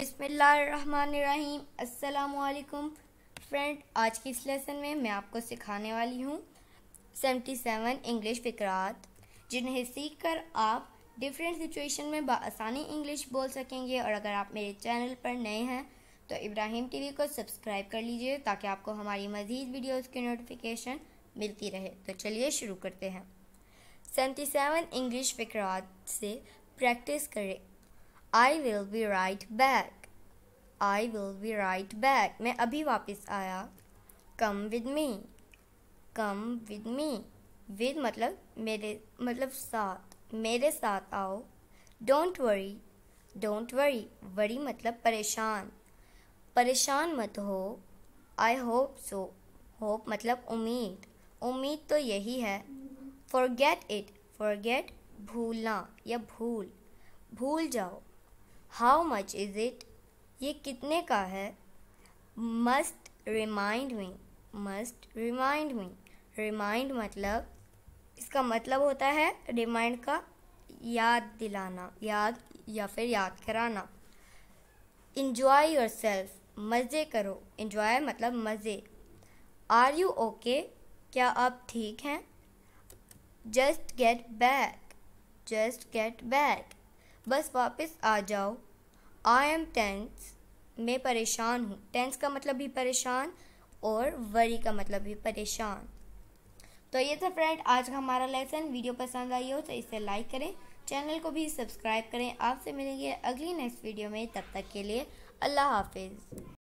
बसमीम अल्लाम फ्रेंड आज की इस लेसन में मैं आपको सिखाने वाली हूँ 77 इंग्लिश फ़िक्रात जिन्हें सीख कर आप डिफरेंट सिचुएशन में बसानी इंग्लिश बोल सकेंगे और अगर आप मेरे चैनल पर नए हैं तो इब्राहिम टीवी को सब्सक्राइब कर लीजिए ताकि आपको हमारी मज़ीद वीडियोज़ की नोटिफिकेशन मिलती रहे तो चलिए शुरू करते हैं सेवेंटी सेवन इंग्लिश फ़िक्रात से प्रैक्टिस करें I will be right back I will be right back मैं अभी वापस आया come with me come with me with मतलब मेरे मतलब साथ मेरे साथ आओ don't worry don't worry worry मतलब परेशान परेशान मत हो आई होप सो होप मतलब उम्मीद उम्मीद तो यही है Forget इट Forget भूलना या भूल भूल जाओ हाउ मच इज़ इट ये कितने का है must remind me must remind me remind मतलब इसका मतलब होता है रिमाइंड का याद दिलाना याद या फिर याद कराना इन्जॉय योर सेल्फ मज़े करो इन्जॉय मतलब मज़े आर यू ओके क्या आप ठीक हैं just get back just get back बस वापस आ जाओ आई एम टेंस मैं परेशान हूँ टेंस का मतलब भी परेशान और वरी का मतलब भी परेशान तो ये था फ्रेंड आज का हमारा लेसन वीडियो पसंद आई हो तो इसे लाइक करें चैनल को भी सब्सक्राइब करें आपसे मिलेंगे अगली नेक्स्ट वीडियो में तब तक के लिए अल्लाह हाफिज़